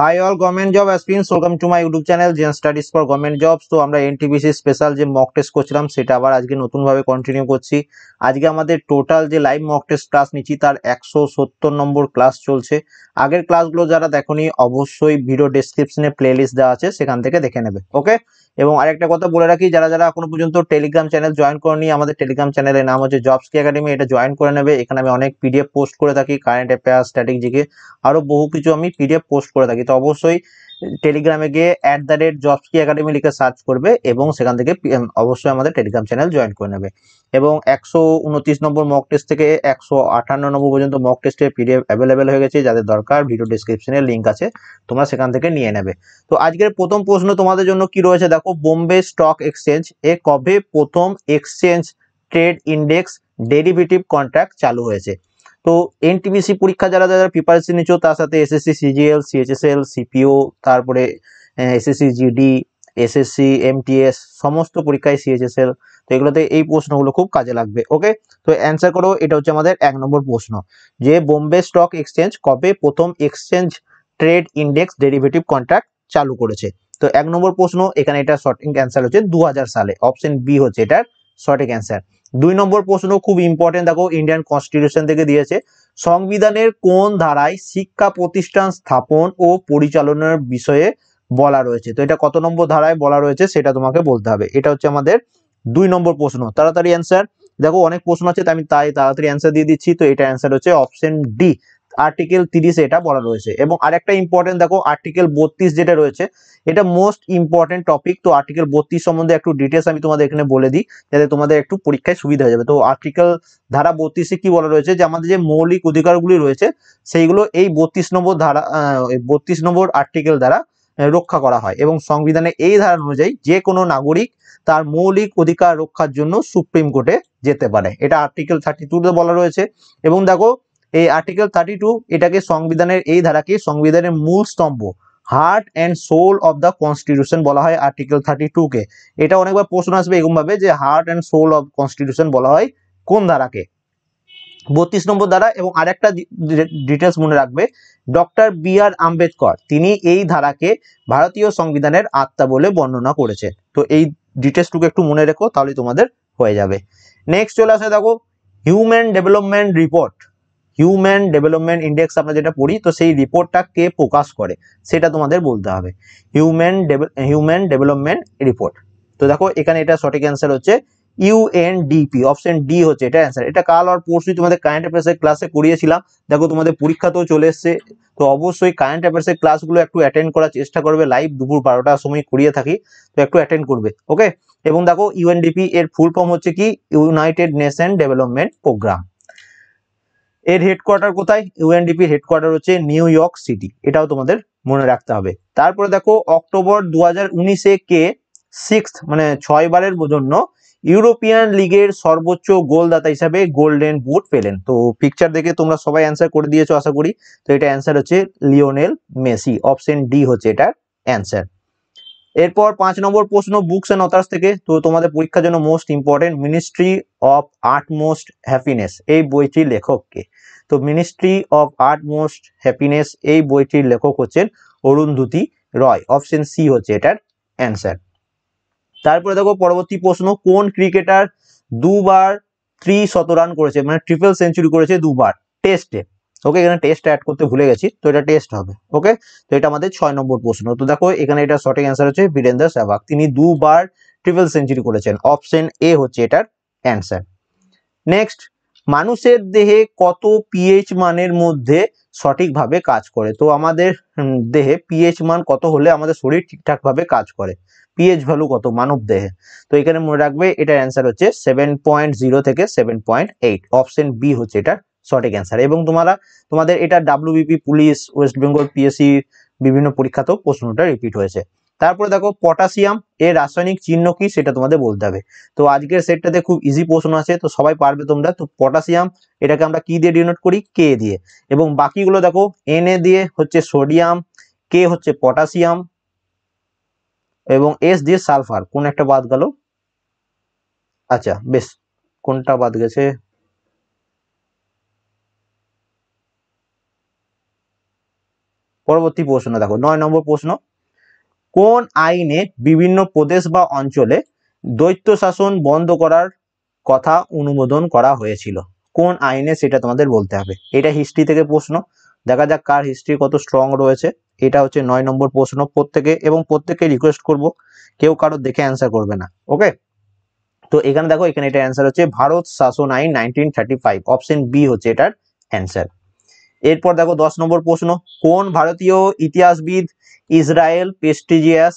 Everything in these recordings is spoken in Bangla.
high all government job experience welcome to my YouTube channel gen studies for government jobs তো আমরা এনটিপিসি স্পেশাল যে মক টেস্ট করছিলাম সেটা আবার আজকে নতুনভাবে কন্টিনিউ করছি আজকে আমাদের টোটাল যে লাইভ মক টেস্ট ক্লাস নিচ্ছি তার একশো সত্তর নম্বর ক্লাস চলছে আগের ক্লাসগুলো যারা দেখনি অবশ্যই ভিডিও প্লে লিস্ট দেওয়া আছে সেখান থেকে দেখে নেবে ওকে এবং আরেকটা কথা বলে রাখি যারা যারা এখনো পর্যন্ত টেলিগ্রাম চ্যানেল জয়েন করেনি আমাদের টেলিগ্রাম চ্যানেলের নাম হচ্ছে জবস কি একাডেমি এটা জয়েন করে নেবে এখানে আমি অনেক পিডিএফ পোস্ট করে থাকি কারেন্ট অ্যাফেয়ার্স স্ট্র্যাটেজিকে আরও বহু কিছু আমি পিডিএফ পোস্ট করে থাকি তো অবশ্যই টেলিগ্রামে গিয়ে অ্যাট দ্য রেট জবস কি একাডেমি লিখে সার্চ করবে এবং সেখান থেকে অবশ্যই আমাদের টেলিগ্রাম চ্যানেল জয়েন করে নেবে এবং একশো উনত্রিশ নম্বর মক টেস্ট থেকে একশো আটান্ন নম্বর পর্যন্ত মক টেস্টের পিডিএফ অ্যাভেলেবেল হয়ে গেছে যাদের দরকার ভিডিও ডিসক্রিপশনে লিঙ্ক আছে তোমরা সেখান থেকে নিয়ে নেবে তো আজকের প্রথম প্রশ্ন তোমাদের জন্য কি রয়েছে দেখো বোম্বে স্টক এক্সচেঞ্জ এ কবে প্রথম exchange trade index derivative contract চালু হয়েছে তো এনটিপিসি পরীক্ষা যারা যারা প্রিপারেশন নিচ্ছ তার সাথে এসএসসি সিজিএল সিএচএসএল সিপিও তারপরে এসএসসি জিডি এসএসসি এমটিএস সমস্ত পরীক্ষায় সিএচএসএল তো এগুলোতে এই প্রশ্নগুলো খুব কাজে লাগবে ওকে তো অ্যান্সার করো এটা হচ্ছে আমাদের এক নম্বর প্রশ্ন যে বোম্বে স্টক এক্সচেঞ্জ কবে প্রথম exchange trade index derivative contract চালু করেছে তো এক নম্বর প্রশ্ন এখানে এটা সঠিক অ্যান্সার হচ্ছে দু সালে অপশন বি হচ্ছে এটার সঠিক অ্যান্সার দুই নম্বর প্রশ্ন খুব ইম্পর্টেন্ট দেখো ইন্ডিয়ান কনস্টিটিউশন থেকে দিয়েছে সংবিধানের কোন ধারায় শিক্ষা প্রতিষ্ঠান স্থাপন ও পরিচালনার বিষয়ে বলা রয়েছে তো এটা কত নম্বর ধারায় বলা রয়েছে সেটা তোমাকে বলতে হবে এটা হচ্ছে আমাদের দুই নম্বর প্রশ্ন তাড়াতাড়ি অ্যান্সার দেখো অনেক প্রশ্ন আছে আমি তাই তাড়াতাড়ি অ্যান্সার দিয়ে দিচ্ছি তো এটা অ্যান্সার হচ্ছে অপশন ডি আর্টিকেল তিরিশে এটা বলা রয়েছে এবং আরেকটা ইম্পর্টেন্ট দেখো আর্টিকেল বত্রিশ যেটা রয়েছে এটা মোস্ট ইম্পর্টেন্ট টপিক তো আর্টিকেল বত্রিশ সম্বন্ধে একটু ডিটেলস আমি তোমাদের এখানে বলে দিই যাতে তোমাদের একটু পরীক্ষায় সুবিধা হয়ে যাবে তো আর্টিকেল ধারা বত্রিশে কি বলা রয়েছে যে আমাদের যে মৌলিক অধিকারগুলি রয়েছে সেইগুলো এই বত্রিশ নম্বর ধারা বত্রিশ নম্বর আর্টিকেল দ্বারা রক্ষা করা হয় এবং সংবিধানে এই ধারা অনুযায়ী যে কোনো নাগরিক তার মৌলিক অধিকার রক্ষার জন্য সুপ্রিম কোর্টে যেতে পারে এটা আর্টিকেল থার্টি টুতে বলা রয়েছে এবং দেখো এই আর্টিকেল থার্টি টু এটাকে সংবিধানের এই ধারাকে সংবিধানের মূল স্তম্ভ heart and soul of the constitution বলা হয় আর্টিকেল থার্টি টুকে এটা অনেকবার প্রশ্ন আসবে এরকমভাবে যে heart and soul of constitution বলা হয় কোন ধারাকে বত্রিশ নম্বর ধারা এবং আরেকটা ডিটেলস মনে রাখবে ডক্টর বি আর আম্বেদকর তিনি এই ধারাকে ভারতীয় সংবিধানের আত্মা বলে বর্ণনা করেছেন তো এই ডিটেলসটুকু একটু মনে রেখো তাহলে তোমাদের হয়ে যাবে নেক্সট চলে আসে দেখো human development report human development index আমরা যেটা পড়ি তো সেই রিপোর্টটা কে প্রকাশ করে সেটা তোমাদের বলতে হবে হিউম্যান হিউম্যান ডেভেলপমেন্ট রিপোর্ট তো দেখো এখানে এটা সঠিক অ্যান্সার হচ্ছে ইউএনডিপি অপশন ডি হচ্ছে এটা অ্যান্সার এটা কাল আর পরশুই তোমাদের কারেন্ট অ্যাফেয়ার্সের ক্লাসে করিয়েছিলাম দেখো তোমাদের পরীক্ষাতেও চলে এসছে তো অবশ্যই কারেন্ট অ্যাফেয়ার্সের ক্লাসগুলো একটু অ্যাটেন্ড করার চেষ্টা করবে লাইভ দুপুর বারোটার সময় করিয়ে থাকি তো একটু অ্যাটেন্ড করবে ওকে এবং দেখো ইউএনডিপি এর ফুল ফর্ম হচ্ছে কি ইউনাইটেড নেশন ডেভেলপমেন্ট প্রোগ্রাম এর হেডকোয়ার্টার কোথায় ইউএনডিপির হেডকোয়ার্টার হচ্ছে নিউ ইয়র্ক সিটি এটাও তোমাদের মনে রাখতে হবে তারপরে দেখো অক্টোবর দু হাজার উনিশে কে সিক্স মানে ছয় বারের জন্য ইউরোপিয়ান লিগের সর্বোচ্চ গোলদাতা হিসাবে গোল্ডেন বুট পেলেন তো পিকচার দেখে তোমরা সবাই অ্যান্সার করে দিয়েছো আশা করি তো এটা অ্যান্সার হচ্ছে লিওনেল মেসি অপশন ডি হচ্ছে এটার অ্যান্সার এরপর পাঁচ নম্বর প্রশ্ন বুকস অ্যান্ড অথার্স থেকে তো তোমাদের পরীক্ষার জন্য most important ministry of utmost happiness এই বইটির লেখককে তো ministry of utmost happiness এই বইটির লেখক হচ্ছেন অরুন্ধুতি রয় অপশন সি হচ্ছে এটার অ্যান্সার তারপরে দেখো পরবর্তী প্রশ্ন কোন ক্রিকেটার দুবার থ্রি শতরান করেছে মানে ট্রিপল সেঞ্চুরি করেছে দুবার টেস্টে ওকে এখানে টেস্ট অ্যাড করতে ভুলে গেছি তো এটা টেস্ট হবে ওকে তো এটা আমাদের ছয় নম্বর প্রশ্ন তো দেখো এখানে এটা সঠিক অ্যান্সার হচ্ছে বীরেন্দ্র সেহবাগ তিনি দুবার ট্রিপল সেঞ্চুরি করেছেন অপশন এ হচ্ছে এটার অ্যান্সার নেক্সট মানুষের দেহে কত পিএইচ মানের মধ্যে সঠিকভাবে কাজ করে তো আমাদের দেহে পিএইচ মান কত হলে আমাদের শরীর ঠিকঠাকভাবে কাজ করে পিএইচ ভ্যালু কত মানব দেহে তো এখানে মনে রাখবে এটার অ্যান্সার হচ্ছে সেভেন পয়েন্ট জিরো থেকে seven point eight option B হচ্ছে এটা সঠিক অ্যান্সার এবং তোমরা তোমাদের এটা WBP police West Bengal PSC বিভিন্ন পরীক্ষাতেও প্রশ্নটা রিপিট হয়েছে তারপরে দেখো পটাশিয়াম এর রাসায়নিক চিহ্ন কি সেটা তোমাদের বলতে হবে তো আজকের সেটটাতে খুব ইজি প্রশ্ন আছে তো সবাই পারবে তোমরা তো পটাশিয়াম এটাকে আমরা কি দিয়ে ডিনোট করি কে দিয়ে এবং বাকিগুলো দেখো এন দিয়ে হচ্ছে সোডিয়াম কে হচ্ছে পটাশিয়াম এবং এস দিয়ে সালফার কোন একটা বাদ গেল আচ্ছা বেশ কোনটা বাদ গেছে পরবর্তী প্রশ্ন দেখো নয় নম্বর প্রশ্ন কোন আইনে বিভিন্ন প্রদেশ বা অঞ্চলে দৈত্য শাসন বন্ধ করার কথা অনুমোদন করা হয়েছিল কোন আইনে সেটা তোমাদের বলতে হবে এটা হিস্ট্রি থেকে প্রশ্ন দেখা যাক কার হিস্ট্রি কত স্ট্রং রয়েছে এটা হচ্ছে নয় নম্বর প্রশ্ন প্রত্যেকে এবং প্রত্যেকে রিকোয়েস্ট করব কেউ কারো দেখে অ্যান্সার করবে না ওকে তো এখানে দেখো এখানে এটা অ্যান্সার হচ্ছে ভারত শাসন আইন nineteen thirty five option B হচ্ছে এটার অ্যান্সার এরপর দেখো দশ নম্বর প্রশ্ন কোন ভারতীয় ইতিহাসবিদ Israel prestigious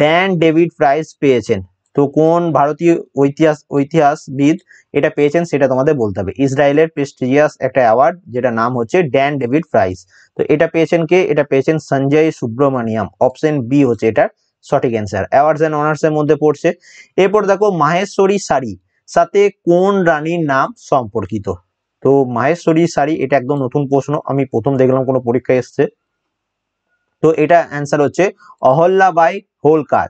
Dan David prize পেয়েছেন তো কোন ভারতীয় ঐতিহাস ঐতিহাসবিদ এটা পেয়েছেন সেটা তোমাদের বলতে হবে ইসরায়েলের প্রেস্টিজিয়াস একটা অ্যাওয়ার্ড যেটা নাম হচ্ছে ড্যান ডেভিড প্রাইজ তো এটা পেয়েছেন কে এটা পেয়েছেন সঞ্জয় সুব্রমণিয়াম অপশন বি হচ্ছে এটা সঠিক অ্যান্সার অ্যাওয়ার্ডস অ্যান্ড অনার্সের মধ্যে পড়ছে এরপর দেখো মাহেশ্বরী সারি সাথে কোন রানীর নাম সম্পর্কিত তো মাহেশ্বরী শাড়ি এটা একদম নতুন প্রশ্ন আমি প্রথম দেখলাম কোনো পরীক্ষা এসছে তো এটা অ্যান্সার হচ্ছে অহল্যা বাই হোলকার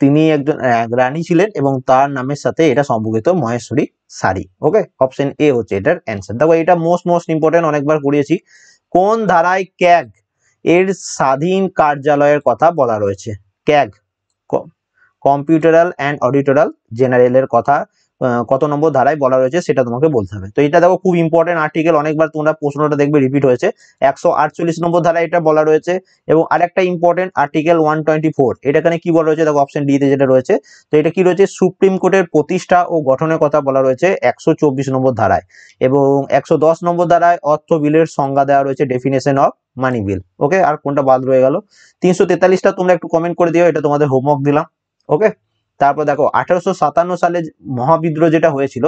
তিনি একজন রানী ছিলেন এবং তার নামের সাথে এটা সম্পর্কিত Maheshwari sari okay option A হচ্ছে এটার অ্যান্সার দেখো এটা মোস্ট মোস্ট ইম্পর্টেন্ট অনেকবার করিয়েছি কোন ধারায় ক্যাগ এর স্বাধীন কার্যালয়ের কথা বলা রয়েছে ক্যাগ কম্পিউটারাল অ্যান্ড অডিটোরাল জেনারেলের কথা কত নম্বর ধারায় বলা রয়েছে সেটা তোমাকে বলতে হবে তো এটা দেখো খুব ইম্পর্টেন্ট আর্টিকেল অনেকবার তোমরা প্রশ্নটা দেখবে রিপিট হয়েছে একশো নম্বর ধারায় এটা বলা রয়েছে এবং আরেকটা ইম্পর্টেন্ট আর্টিকেল ওয়ান এটা এখানে কি বলা রয়েছে দেখো অপশন ডিতে যেটা রয়েছে তো এটা কি রয়েছে সুপ্রিম কোর্টের প্রতিষ্ঠা ও গঠনের কথা বলা রয়েছে একশো নম্বর ধারায় এবং একশো নম্বর ধারায় অর্থ বিলের সংজ্ঞা দেওয়া রয়েছে ডেফিনেশন অফ মানি বিল ওকে আর কোনটা বাদ রয়ে গেল তিনশো তোমরা একটু কমেন্ট করে দিও এটা তোমাদের হোমওয়ার্ক দিলাম ওকে তারপর দেখো আঠারোশো সালে মহাবিদ্রোহ যেটা হয়েছিল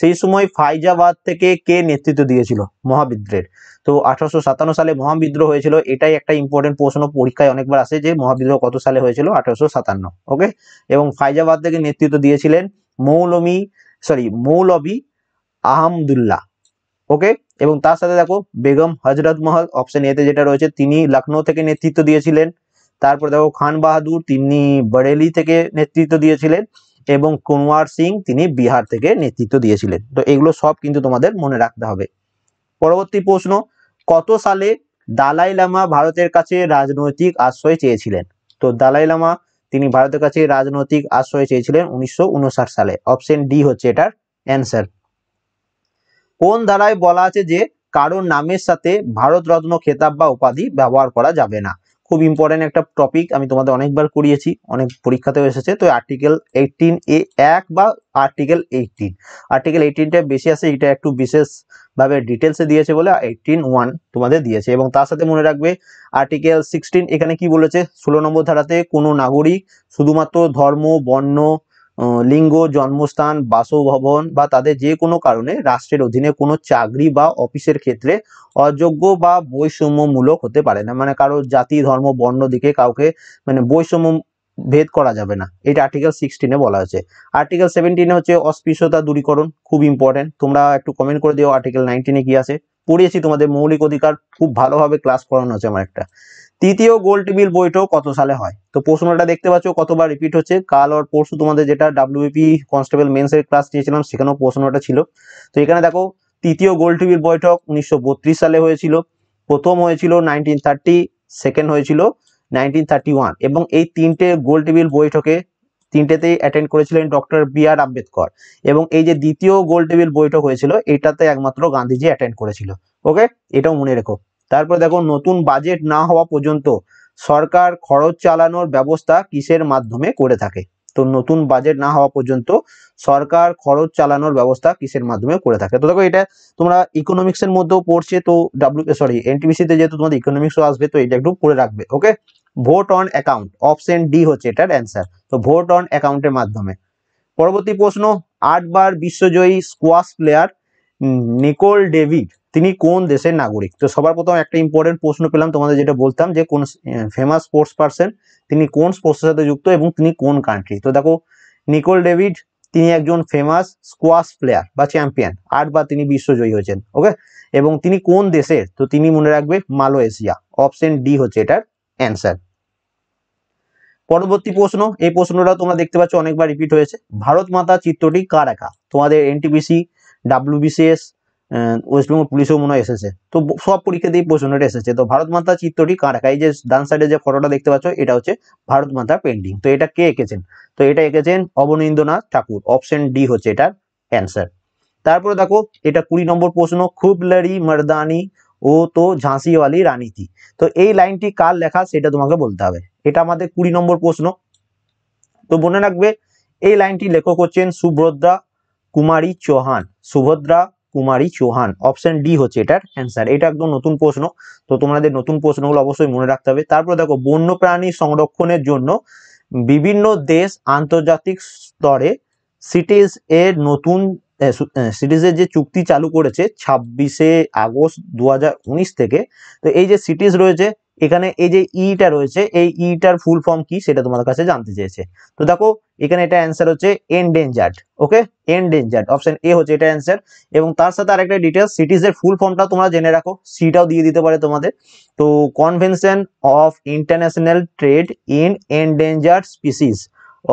সেই সময় ফাইজাবাদ থেকে কে নেতৃত্ব দিয়েছিল মহাবিদ্রোহের তো আঠারোশো সালে মহাবিদ্রোহ হয়েছিল এটাই একটা ইম্পর্টেন্ট প্রশ্ন পরীক্ষায় অনেকবার আসে যে মহাবিদ্রোহ কত সালে হয়েছিল আঠারোশো ওকে এবং ফাইজাবাদ থেকে নেতৃত্ব দিয়েছিলেন মৌলমি সরি মৌলবি আহমদুল্লাহ ওকে এবং তার সাথে দেখো বেগম হজরত মহল অপশন এতে যেটা রয়েছে তিনি লখনৌ থেকে নেতৃত্ব দিয়েছিলেন তারপর দেখো খান বাহাদুর তিনি বরেলি থেকে নেতৃত্ব দিয়েছিলেন এবং কুনওয়ার সিং তিনি বিহার থেকে নেতৃত্ব দিয়েছিলেন তো এগুলো সব কিন্তু তোমাদের মনে রাখতে হবে পরবর্তী প্রশ্ন কত সালে দালাই লামা ভারতের কাছে রাজনৈতিক আশ্রয় চেয়েছিলেন তো দালাই লামা তিনি ভারতের কাছে রাজনৈতিক আশ্রয় চেয়েছিলেন উনিশশো সালে অপশন ডি হচ্ছে এটার অ্যান্সার কোন ধারায় বলা আছে যে কারোর নামের সাথে ভারতরত্ন খেতাব বা উপাধি ব্যবহার করা যাবে না খুব ইম্পর্টেন্ট একটা টপিক আমি তোমাদের অনেকবার করিয়েছি অনেক পরীক্ষাতেও এসেছে তো আর্টিকেল এইটিন এ এক বা আর্টিকেল এইটিন আর্টিকেল এইটিনটা বেশি আছে এটা একটু বিশেষভাবে ডিটেলসে দিয়েছে বলে এইটিন ওয়ান তোমাদের দিয়েছে এবং তার সাথে মনে রাখবে আর্টিকেল সিক্সটিন এখানে কি বলেছে ষোলো নম্বর ধারাতে কোনো নাগরিক শুধুমাত্র ধর্ম বর্ণ লিঙ্গ জন্মস্থান বাসভবন বা তাদের যে কোনো কারণে রাষ্ট্রের অধীনে কোনো চাকরি বা অফিসের ক্ষেত্রে অযোগ্য বা বৈষম্যমূলক হতে পারে না মানে কারো জাতি ধর্ম বর্ণ দিকে কাউকে মানে বৈষম্য ভেদ করা যাবে না এটা আর্টিকেল সিক্সটিনে বলা হয়েছে আর্টিকেল সেভেন্টিনে হচ্ছে অস্পৃশ্যতা দূরীকরণ খুব ইম্পর্টেন্ট তোমরা একটু কমেন্ট করে দিও আর্টিকেল নাইনটিনে কি আছে পড়িয়েছি তোমাদের মৌলিক অধিকার খুব ভালোভাবে ক্লাস করানো হয়েছে আমার একটা তৃতীয় গোল টেবিল বইটাও কত সালে হয় তো প্রশ্নটা দেখতে পাচ্ছ কতবার রিপিট হচ্ছে কাল আর পরশু তোমাদের যেটা ডাব্লিউপি কনস্টেবল মেন্সের ক্লাস নিয়েছিলাম সেখানেও প্রশ্নটা ছিল তো এখানে দেখো তৃতীয় গোল টেবিল বৈঠক উনিশশো সালে হয়েছিল প্রথম হয়েছিল নাইনটিন থার্টি সেকেন্ড হয়েছিল নাইনটিন থার্টি ওয়ান এবং এই তিনটে গোল টেবিল বৈঠকে তিনটেতেই অ্যাটেন্ড করেছিলেন ডক্টর বি আর আম্বেদকর এবং এই যে দ্বিতীয় গোল টেবিল বৈঠক হয়েছিল এটাতে একমাত্র গান্ধীজি অ্যাটেন্ড করেছিল ওকে এটাও মনে রেখো তারপর দেখো নতুন বাজেট না হওয়া পর্যন্ত সরকার খরচ চালানোর ব্যবস্থা কিসের মাধ্যমে করে থাকে তো নতুন বাজেট না হওয়া পর্যন্ত সরকার খরচ চালানোর ব্যবস্থা কিসের মাধ্যমে করে থাকে তো দেখো এটা তোমরা ইকোনমিক্স এর মধ্যেও পড়ছে তো ডাব্লিউ সরি এনটিবিসিতে যেহেতু তোমাদের ইকোনমিক্সও আসবে তো এটা একটু পড়ে রাখবে okay vote on account option D হচ্ছে এটার অ্যান্সার তো ভোট অন অ্যাকাউন্টের মাধ্যমে পরবর্তী প্রশ্ন আটবার বিশ্বজয়ী স্কোয়াশ প্লেয়ার নিকোল ডেভিড তিনি কোন দেশের নাগরিক তো সবার প্রথম একটা ইম্পর্টেন্ট প্রশ্ন পেলাম তোমাদের যেটা বলতাম যে কোন ফেমাস স্পোর্টস পার্সন তিনি কোন স্পোর্টসের সাথে যুক্ত এবং তিনি কোন কান্ট্রি তো দেখো নিকোল ডেভিড তিনি একজন ফেমাস স্কোয়াশ প্লেয়ার বা চ্যাম্পিয়ন আটবার তিনি বিশ্বজয়ী হয়েছেন ওকে এবং তিনি কোন দেশের তো তিনি মনে রাখবে মালয়েশিয়া অপশন ডি হচ্ছে এটার অ্যান্সার পরবর্তী প্রশ্ন এই প্রশ্নটা তোমরা দেখতে পাচ্ছ অনেকবার রিপিট হয়েছে ভারত মাতা চিত্রটি কার একা তোমাদের এনটিপিসি ডাব্লিউবিসিএস ওয়েস্টবেঙ্গল পুলিশেও মনে হয় এসেছে তো সব দিয়ে প্রশ্নটা এসেছে তো ভারত মাতা চিত্রটি কার এই যে ডান সাইডে যে ফটোটা দেখতে পাচ্ছ এটা হচ্ছে ভারত মাতা পেন্টিং তো এটা কে এঁকেছেন তো এটা এঁকেছেন অবনীন্দ্রনাথ ঠাকুর অপশন ডি হচ্ছে এটার অ্যান্সার তারপরে দেখো এটা কুড়ি নম্বর প্রশ্ন খুব লড়ি মর্দানি ও তো ঝাঁসিওয়ালি রানীতি তো এই লাইনটি কার লেখা সেটা তোমাকে বলতে হবে এটা আমাদের কুড়ি নম্বর প্রশ্ন তো মনে রাখবে এই লাইনটি লেখক হচ্ছেন সুভদ্রা কুমারী চৌহান সুভদ্রা কুমারী চৌহান অপশন ডি হচ্ছে এটার অ্যান্সার এটা একদম নতুন প্রশ্ন তো তোমাদের নতুন প্রশ্নগুলো অবশ্যই মনে রাখতে হবে তারপর দেখো বন্যপ্রাণী সংরক্ষণের জন্য বিভিন্ন দেশ আন্তর্জাতিক স্তরে সিটিজ এর নতুন সিটিজের যে চুক্তি চালু করেছে ছাব্বিশে আগস্ট দু থেকে তো এই যে সিটিজ রয়েছে এখানে এই যে ইটা রয়েছে এই ইটার ফুল ফর্ম কি সেটা তোমাদের কাছে জানতে চেয়েছে তো দেখো এখানে এটা অ্যান্সার হচ্ছে endangered okay endangered option A হচ্ছে এটা অ্যান্সার এবং তার সাথে আরেকটা ডিটেলস সিটিজের ফুল ফর্মটা তোমরা জেনে রাখো সিটাও দিয়ে দিতে পারে তোমাদের তো convention of international trade in endangered species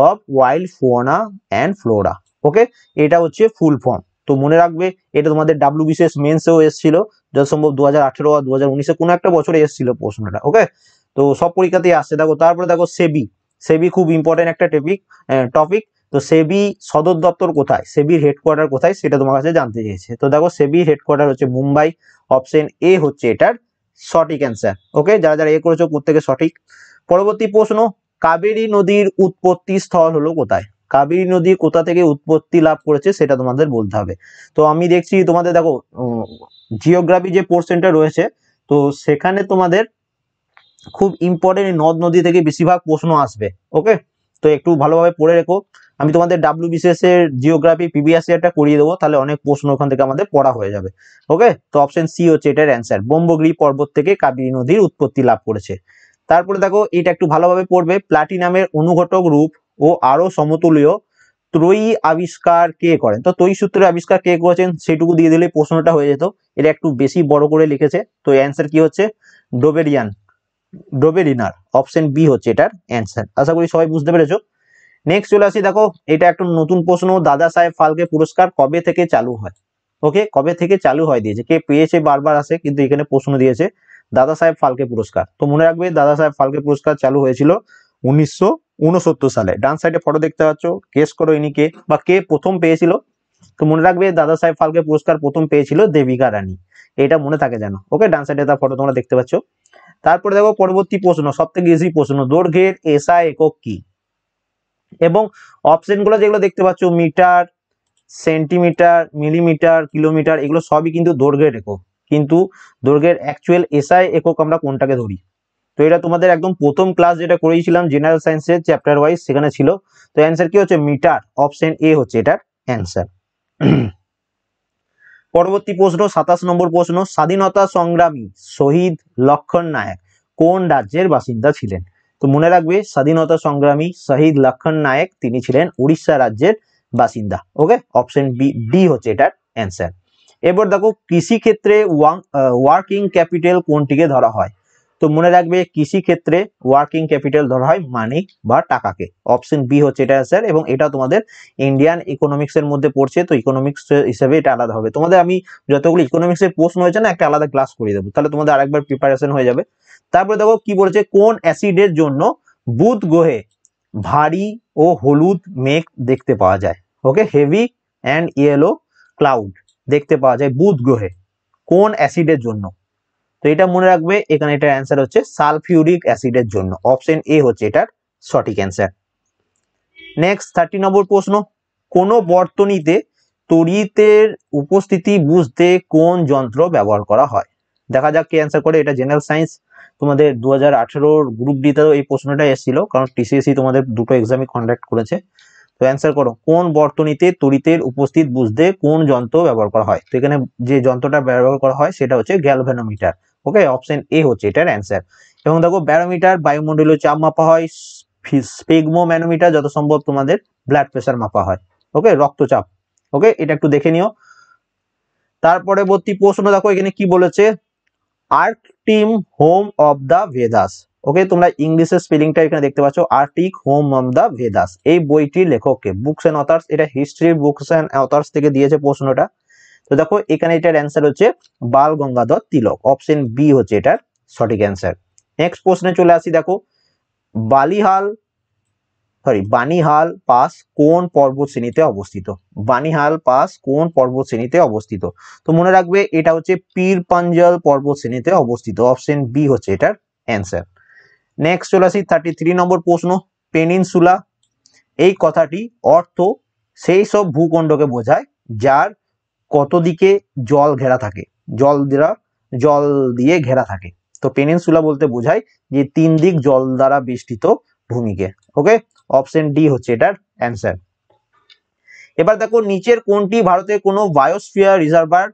of wild fauna and flora okay এটা হচ্ছে ফুল ফর্ম তো মনে রাখবে এটা তোমাদের ডাব্লিউ বিসিএস মেন্সেও এসেছিল যত সম্ভব দু হাজার আঠেরো বা দু হাজার উনিশে কোনো একটা বছরে এসেছিল প্রশ্নটা ওকে তো সব পরীক্ষাতেই আসছে দেখো তারপরে দেখো সেবি সেবি খুব ইম্পর্টেন্ট একটা টপিক টপিক তো সেবি সদর দপ্তর কোথায় সেবির হেডকোয়ার্টার কোথায় সেটা তোমার কাছে জানতে চেয়েছে তো দেখো সেবির হেডকোয়ার্টার হচ্ছে মুম্বাই অপশন এ হচ্ছে এটার সঠিক অ্যান্সার ওকে যারা যারা এ করেছো প্রত্যেকে সঠিক পরবর্তী প্রশ্ন কাবেরী নদীর উৎপত্তি স্থল হলো কোথায় কাবেরী নদী কোথা থেকে উৎপত্তি লাভ করেছে সেটা তোমাদের বলতে হবে তো আমি দেখছি তোমাদের দেখো জিওগ্রাফি যে পোর্শনটা রয়েছে তো সেখানে তোমাদের খুব ইম্পর্টেন্ট নদ নদী থেকে বেশিরভাগ প্রশ্ন আসবে ওকে তো একটু ভালোভাবে পড়ে রেখো আমি তোমাদের ডাব্লিউ বিসিএস এর জিওগ্রাফি প্রিভিয়াস একটা করিয়ে দেবো তাহলে অনেক প্রশ্ন ওখান থেকে আমাদের পড়া হয়ে যাবে ওকে তো অপশন সি হচ্ছে এটার অ্যান্সার বোম্বগিরি পর্বত থেকে কাবেরী নদীর উৎপত্তি লাভ করেছে তারপরে দেখো এটা একটু ভালোভাবে পড়বে প্লাটিনামের অনুঘটক রূপ ও আরও সমতুল্য ত্রয়ী আবিষ্কার কে করেন তো ত্রয়ী সূত্রের আবিষ্কার কে করেছেন সেটুকু দিয়ে দিলে প্রশ্নটা হয়ে যেত এটা একটু বেশি বড় করে লিখেছে তো অ্যান্সার কি হচ্ছে ডোবেরিয়ান ডোবেরিনার অপশন বি হচ্ছে এটার অ্যান্সার আশা করি সবাই বুঝতে পেরেছো নেক্সট চলে আসি দেখো এটা একটা নতুন প্রশ্ন দাদা সাহেব ফালকে পুরস্কার কবে থেকে চালু হয় ওকে কবে থেকে চালু হয় দিয়েছে কে পেয়েছে বারবার আসে কিন্তু এখানে প্রশ্ন দিয়েছে দাদা সাহেব ফালকে পুরস্কার তো মনে রাখবে দাদা সাহেব ফালকে পুরস্কার চালু হয়েছিল উনিশশো উনসত্তর সালে ডান সাইডে ফটো দেখতে পাচ্ছ কেস করো ইনি কে বা কে প্রথম পেয়েছিল তো মনে রাখবে দাদা সাহেব ফালকে পুরস্কার প্রথম পেয়েছিল দেবিকা রানী এটা মনে থাকে যেন ওকে ডান সাইডে তার ফটো তোমরা দেখতে পাচ্ছ তারপরে দেখো পরবর্তী প্রশ্ন সব থেকে ইজি প্রশ্ন দৈর্ঘ্যের এসা একক কি এবং অপশনগুলো যেগুলো দেখতে পাচ্ছ মিটার সেন্টিমিটার মিলিমিটার কিলোমিটার এগুলো সবই কিন্তু দৈর্ঘ্যের একক কিন্তু দৈর্ঘ্যের অ্যাকচুয়াল এসআই একক আমরা কোনটাকে ধরি তো এটা তোমাদের একদম প্রথম ক্লাস যেটা করেছিলাম জেনারেল সায়েন্সের চ্যাপ্টার ওয়াইজ সেখানে ছিল তো অ্যান্সার কি হচ্ছে মিটার অপশন এ হচ্ছে এটার অ্যান্সার পরবর্তী প্রশ্ন সাতাশ নম্বর প্রশ্ন স্বাধীনতা সংগ্রামী শহীদ লক্ষণ নায়ক কোন রাজ্যের বাসিন্দা ছিলেন তো মনে রাখবে স্বাধীনতা সংগ্রামী শহীদ লক্ষণ নায়ক তিনি ছিলেন উড়িষ্যা রাজ্যের বাসিন্দা ওকে অপশন বি ডি হচ্ছে এটার অ্যান্সার এবার দেখো কৃষি ক্ষেত্রে ওয়ার্কিং ক্যাপিটাল কোনটিকে ধরা হয় তো মনে রাখবে কৃষি ক্ষেত্রে ওয়ার্কিং ক্যাপিটাল ধরা হয় মানি বা টাকাকে অপশন বি হচ্ছে এটা স্যার এবং এটা তোমাদের ইন্ডিয়ান ইকোনমিক্স এর মধ্যে পড়ছে তো ইকোনমিক্স হিসেবে এটা আলাদা হবে তোমাদের আমি যতগুলো ইকোনমিক্স এর প্রশ্ন হয়েছে না একটা আলাদা ক্লাস করে দেবো তাহলে তোমাদের আরেকবার প্রিপারেশন হয়ে যাবে তারপরে দেখো কি বলেছে কোন অ্যাসিডের জন্য বুধ গ্রহে ভারী ও হলুদ মেঘ দেখতে পাওয়া যায় okay heavy and yellow cloud দেখতে পাওয়া যায় বুধ গ্রহে কোন অ্যাসিডের জন্য তো এটা মনে রাখবে এখানে এটার অ্যান্সার হচ্ছে সালফিউরিক অ্যাসিডের জন্য অপশন এ হচ্ছে এটার সঠিক অ্যান্সার নেক্সট থার্টি নম্বর প্রশ্ন কোন বর্তনীতে তড়িতের উপস্থিতি বুঝতে কোন যন্ত্র ব্যবহার করা হয় দেখা যাক কে অ্যান্সার করে এটা জেনারেল সায়েন্স তোমাদের দু হাজার গ্রুপ ডিতেও এই প্রশ্নটা এসেছিল কারণ টিসিএসি e তোমাদের দুটো এক্সামই কন্ডাক্ট করেছে তো অ্যান্সার করো কোন বর্তনীতে তড়িতের উপস্থিত বুঝতে কোন যন্ত্র ব্যবহার করা হয় তো এখানে যে যন্ত্রটা ব্যবহার করা হয় সেটা হচ্ছে গ্যালভ্যানোমিটার ওকে অপশন এ হচ্ছে এটার অ্যান্সার এবং দেখো ব্যারোমিটার বায়ুমণ্ডলীয় চাপ মাপা হয় স্পেগমো ম্যানোমিটার যত সম্ভব তোমাদের ব্লাড প্রেশার মাপা হয় ওকে রক্তচাপ ওকে এটা একটু দেখে নিও তারপরে বর্তী প্রশ্ন দেখো এখানে কি বলেছে arctic home of the Vedas okay তোমরা ইংলিশের স্পেলিংটা এখানে দেখতে পাচ্ছ arctic home of the Vedas এই বইটির লেখককে বুকস অ্যান্ড অথার্স এটা হিস্ট্রি বুকস অ্যান্ড অথার্স থেকে দিয়েছে প্রশ্নটা তো দেখো এখানে এটার অ্যান্সার হচ্ছে বাল গঙ্গাধর তিলক অপশন বি হচ্ছে এটার সঠিক অ্যান্সার নেক্সট প্রশ্নে চলে আসি দেখো বালিহাল সরি বানিহাল পাস কোন পর্বত শ্রেণীতে অবস্থিত বানিহাল পাস কোন পর্বত শ্রেণীতে অবস্থিত তো মনে রাখবে এটা হচ্ছে পীর পাঞ্জল পর্বত শ্রেণীতে অবস্থিত অপশন বি হচ্ছে এটার অ্যান্সার নেক্সট চলে আসি থার্টি থ্রি নম্বর প্রশ্ন পেনিনসুলা এই কথাটি অর্থ সেই সব ভূখণ্ডকে বোঝায় যার কত দিকে জল ঘেরা থাকে জল দ্বারা জল দিয়ে ঘেরা থাকে তো পেনিনসুলা বলতে বোঝায় যে তিন দিক জল দ্বারা বেষ্টিত ভূমিকে ওকে অপশন ডি হচ্ছে এটার অ্যান্সার এবার দেখো নিচের কোনটি ভারতের কোনো বায়োস্ফিয়ার রিজার্ভার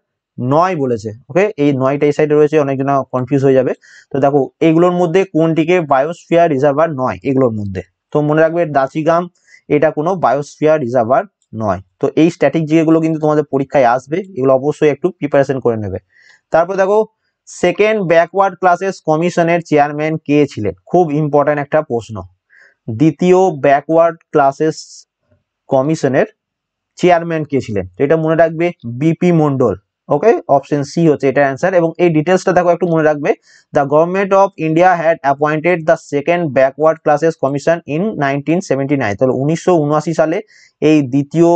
নয় বলেছে ওকে এই নয়টা এই সাইডে রয়েছে অনেকজনা কনফিউজ হয়ে যাবে তো দেখো এগুলোর মধ্যে কোনটিকে বায়োস্ফিয়ার রিজার্ভার নয় এগুলোর মধ্যে তো মনে রাখবে দাসিগাম এটা কোনো বায়োস্ফিয়ার রিজার্ভার নয় তো এই স্ট্যাটিক যেগুলো কিন্তু তোমাদের পরীক্ষায় আসবে এগুলো অবশ্যই একটু প্রিপারেশন করে নেবে তারপর দেখো সেকেন্ড ব্যাকওয়ার্ড ক্লাসেস কমিশনের চেয়ারম্যান কে ছিলেন খুব ইম্পর্ট্যান্ট একটা প্রশ্ন দ্বিতীয় ব্যাকওয়ার্ড ক্লাসেস কমিশনের চেয়ারম্যান কে ছিলেন তো এটা মনে রাখবে B P Mandal okay option C হচ্ছে এটা অ্যান্সার এবং এই ডিটেলসটা দেখো একটু মনে রাখবে the government of India had appointed the second backward classes commission in nineteen seventy nine তাহলে উনিশশো সালে এই দ্বিতীয়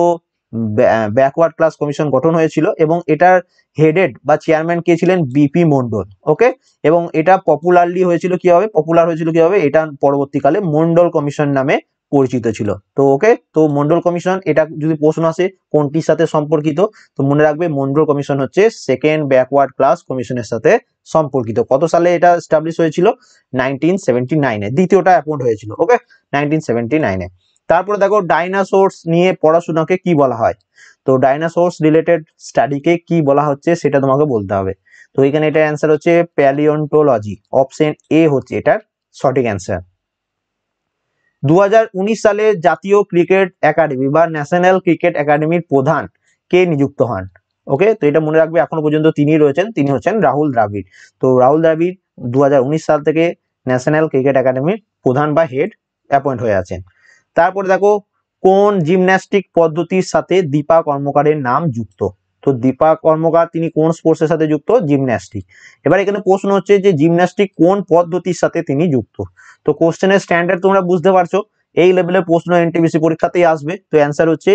ব্যাকওয়ার্ড ক্লাস কমিশন গঠন হয়েছিল এবং এটার হেডেড বা চেয়ারম্যান কে ছিলেন বিপি মন্ডল ওকে এবং এটা পপুলারলি হয়েছিল কিভাবে পপুলার হয়েছিল কিভাবে এটা পরবর্তীকালে মন্ডল কমিশন নামে পরিচিত ছিল তো ওকে তো মন্ডল কমিশন এটা যদি প্রশ্ন আসে কোনটির সাথে সম্পর্কিত তো মনে রাখবে মন্ডল কমিশন হচ্ছে সেকেন্ড ব্যাকওয়ার্ড ক্লাস কমিশনের সাথে সম্পর্কিত কত সালে এটা স্টাবলিশ হয়েছিল নাইনটিন সেভেন্টি নাইনে দ্বিতীয়টা অ্যাপয়েন্ট হয়েছিল ওকে নাইনটিন সেভেন্টি নাইনে তারপরে দেখো ডাইনাসোর্স নিয়ে পড়াশোনাকে কি বলা হয় তো ডাইনাসোর্স রিলেটেড স্টাডিকে কি বলা হচ্ছে সেটা তোমাকে বলতে হবে তো এখানে এটার অ্যান্সার হচ্ছে প্যালিওন্টোলজি অপশন এ হচ্ছে এটার সঠিক অ্যান্সার দু সালে জাতীয় ক্রিকেট একাডেমি বা ন্যাশনাল ক্রিকেট একাডেমির প্রধান কে নিযুক্ত হন ওকে তো এটা মনে রাখবে এখনো পর্যন্ত তিনি রয়েছেন তিনি হচ্ছেন রাহুল দ্রাবিড় তো রাহুল দ্রাবিড় দু সাল থেকে ন্যাশনাল ক্রিকেট একাডেমির প্রধান বা হেড অ্যাপয়েন্ট হয়ে আছেন তারপরে দেখো কোন জিমন্যাস্টিক পদ্ধতির সাথে দীপা কর্মকারের নাম যুক্ত তো দীপা কর্মকার তিনি কোন স্পোর্টসের সাথে যুক্ত জিমন্যাস্টিক এবার এখানে প্রশ্ন হচ্ছে যে জিমন্যাস্টিক কোন পদ্ধতির সাথে তিনি যুক্ত তো কোশ্চেনের স্ট্যান্ডার্ড তোমরা বুঝতে পারছো এই লেভেলের প্রশ্ন এনটিবিসি পরীক্ষাতেই আসবে তো অ্যান্সার হচ্ছে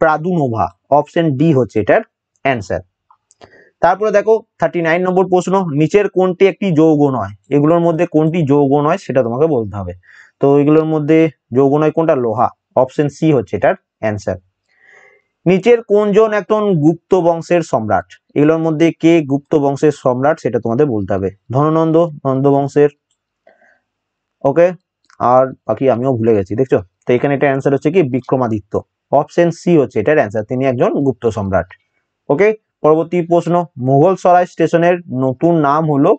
প্রাদুনোভা অপশন ডি হচ্ছে এটার অ্যান্সার তারপরে দেখো থার্টি নাইন নম্বর প্রশ্ন নিচের কোনটি একটি যৌগ নয় এগুলোর মধ্যে কোনটি যৌগ নয় সেটা তোমাকে বলতে হবে তো এগুলোর মধ্যে যৌগ নয় কোনটা লোহা অপশন সি হচ্ছে এটার অ্যান্সার নিচের কোনজন একজন গুপ্ত বংশের সম্রাট এগুলোর মধ্যে কে গুপ্ত বংশের সম্রাট সেটা তোমাদের বলতে হবে ধননন্দ নন্দ বংশের ওকে আর বাকি আমিও ভুলে গেছি দেখছো তো এখানে এটা অ্যান্সার হচ্ছে কি বিক্রমাদিত্য অপশন সি হচ্ছে এটার অ্যান্সার তিনি একজন গুপ্ত সম্রাট ওকে পরবর্তী প্রশ্ন মুঘল সরাই স্টেশনের নতুন নাম হলো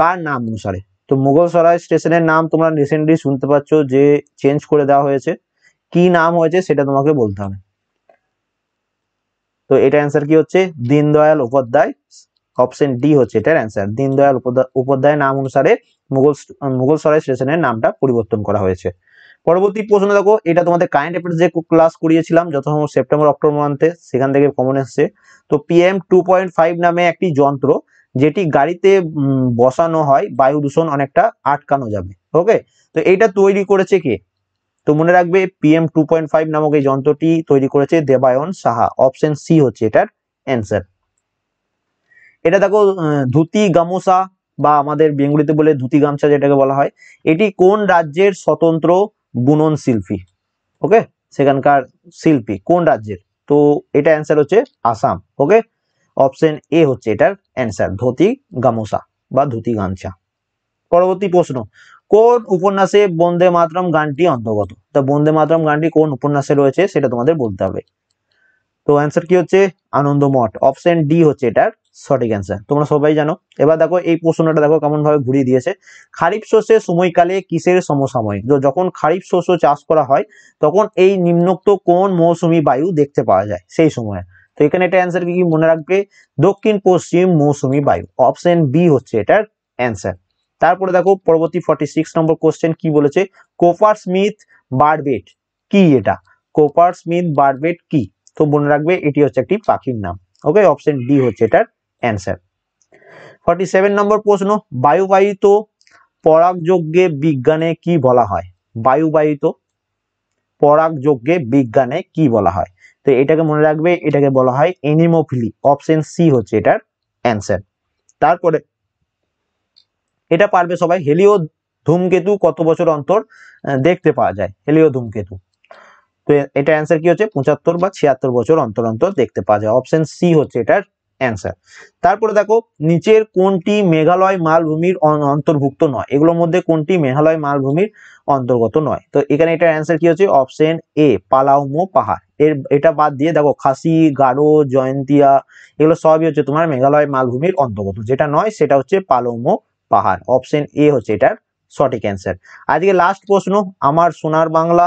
কার নাম অনুসারে তো মুঘল সরাই স্টেশনের নাম তোমরা রিসেন্টলি শুনতে পাচ্ছ যে চেঞ্জ করে দেওয়া হয়েছে কি নাম হয়েছে সেটা তোমাকে বলতে হবে তো এটা অ্যান্সার কি হচ্ছে দীনদয়াল উপাধ্যায় অপশন ডি হচ্ছে এটার অ্যান্সার দীনদয়াল উপাধ্যায় নাম অনুসারে মুঘল মুঘল সরাই স্টেশনের নামটা পরিবর্তন করা হয়েছে পরবর্তী প্রশ্ন দেখো এটা তোমাদের কারেন্ট অ্যাফেয়ার্স যে ক্লাস করিয়েছিলাম সময় সেপ্টেম্বর অক্টোবর মান্থে সেখান থেকে কমন এসছে তো পিএম টু পয়েন্ট ফাইভ নামে একটি যন্ত্র যেটি গাড়িতে বসানো হয় বায়ু দূষণ অনেকটা আটকানো যাবে ওকে তো এইটা তৈরি করেছে কে তো মনে রাখবে পিএম টু পয়েন্ট ফাইভ নামক এই যন্ত্রটি তৈরি করেছে দেবায়ন সাহা অপশন সি হচ্ছে এটার অ্যান্সার এটা দেখো ধুতি গামোসা বা আমাদের বেঙ্গুলিতে বলে ধুতি গামছা যেটাকে বলা হয় এটি কোন রাজ্যের স্বতন্ত্র বুনন শিল্পী ওকে সেখানকার শিল্পী কোন রাজ্যের তো এটা অ্যান্সার হচ্ছে আসাম ওকে অপশন এ হচ্ছে এটার অ্যান্সার ধুতি গামোসা বা ধুতি গামছা পরবর্তী প্রশ্ন কোন উপন্যাসে বন্দে মাতরম গানটি অন্তর্গত তা বন্দে মাতরম গানটি কোন উপন্যাসে রয়েছে সেটা তোমাদের বলতে হবে তো অ্যান্সার কি হচ্ছে আনন্দমঠ অপশন ডি হচ্ছে এটার সঠিক অ্যান্সার তোমরা সবাই জানো এবার দেখো এই প্রশ্নটা দেখো কেমন ভাবে ঘুরিয়ে দিয়েছে খারিফ শস্যের সময়কালে কিসের সমসাময়িক যখন খারিফ শস্য চাষ করা হয় তখন এই নিম্নোক্ত কোন মৌসুমি বায়ু দেখতে পাওয়া যায় সেই সময় তো এখানে এটা অ্যান্সার কি মনে রাখবে দক্ষিণ পশ্চিম মৌসুমি বায়ু অপশন বি হচ্ছে এটার অ্যান্সার তারপরে দেখো পরবর্তী ফর্টি সিক্স নম্বর কোশ্চেন কি বলেছে কোপার স্মিথ বার্ডবেট কি এটা কোপার স্মিথ বারবেট কি তো মনে রাখবে এটি হচ্ছে একটি পাখির নাম ওকে অপশন ডি হচ্ছে এটার অ্যান্সার ফর্টি সেভেন নম্বর প্রশ্ন বায়ুবায়িত পরাগযোগ্যে বিজ্ঞানে কি বলা হয় বায়ুবায়িত পরাগযোগ্যে বিজ্ঞানে কি বলা হয় তো এটাকে মনে রাখবে এটাকে বলা হয় এনিমোফিলি অপশন সি হচ্ছে এটার অ্যান্সার তারপরে এটা পারবে সবাই হেলিও ধূমকেতু কত বছর অন্তর দেখতে পাওয়া যায় হেলিও ধূমকেতু তো এটা অ্যান্সার কি হচ্ছে পঁচাত্তর বা ছিয়াত্তর বছর অন্তর অন্তর দেখতে পাওয়া যায় অপশন সি হচ্ছে এটার অ্যান্সার তারপরে দেখো নিচের কোনটি মেঘালয় মালভূমির অন্তর্ভুক্ত নয় এগুলোর মধ্যে কোনটি মেঘালয় মালভূমির অন্তর্গত নয় তো এখানে এটার অ্যান্সার কি হচ্ছে অপশন এ পালাউমো পাহাড় এর এটা বাদ দিয়ে দেখো খাসি গাঢ় জয়ন্তিয়া এগুলো সবই হচ্ছে তোমার মেঘালয় মালভূমির অন্তর্গত যেটা নয় সেটা হচ্ছে পালৌমো পাহাড় অপশন এ হচ্ছে এটার সঠিক অ্যান্সার আজকে লাস্ট প্রশ্ন আমার সোনার বাংলা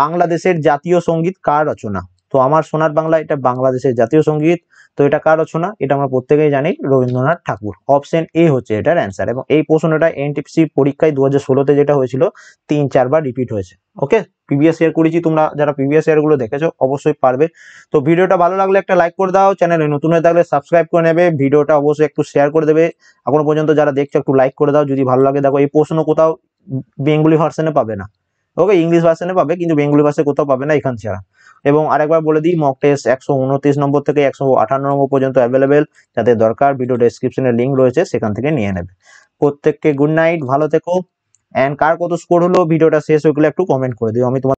বাংলাদেশের জাতীয় সঙ্গীত কার রচনা তো আমার সোনার বাংলা এটা বাংলাদেশের জাতীয় সঙ্গীত তো এটা কার রচনা এটা আমরা প্রত্যেকেই জানি রবীন্দ্রনাথ ঠাকুর অপশন এ হচ্ছে এটার অ্যান্সার এবং এই প্রশ্নটা এনটিপিসি পরীক্ষায় দু হাজার ষোলোতে যেটা হয়েছিল তিন চারবার রিপিট হয়েছে ওকে প্রিভিয়াস ইয়ার করেছি তোমরা যারা প্রিভিয়াস ইয়ারগুলো দেখেছো অবশ্যই পারবে তো ভিডিওটা ভালো লাগলে একটা লাইক করে দাও চ্যানেলে নতুন হয়ে থাকলে সাবস্ক্রাইব করে নেবে ভিডিওটা অবশ্যই একটু শেয়ার করে দেবে এখনো পর্যন্ত যারা দেখছো একটু লাইক করে দাও যদি ভালো লাগে দেখো এই প্রশ্ন কোথাও বেঙ্গলি ভার্সনে পাবে না ওকে ইংলিশ ভার্সনে পাবে কিন্তু বেঙ্গলি ভার্সে কোথাও পাবে না এখান ছাড়া এবং আরেকবার বলে দিই মক টেস্ট একশো উনত্রিশ নম্বর থেকে একশো আঠান্ন নম্বর পর্যন্ত অ্যাভেলেবেল যাদের দরকার ভিডিও ডেসক্রিপশনের লিঙ্ক রয়েছে সেখান থেকে নিয়ে নেবে প্রত্যেককে গুড নাইট ভালো থেকো অ্যান্ড কার কত স্কোর হলো ভিডিওটা শেষ হয়ে গেলে একটু কমেন্ট করে দিও আমি তোমার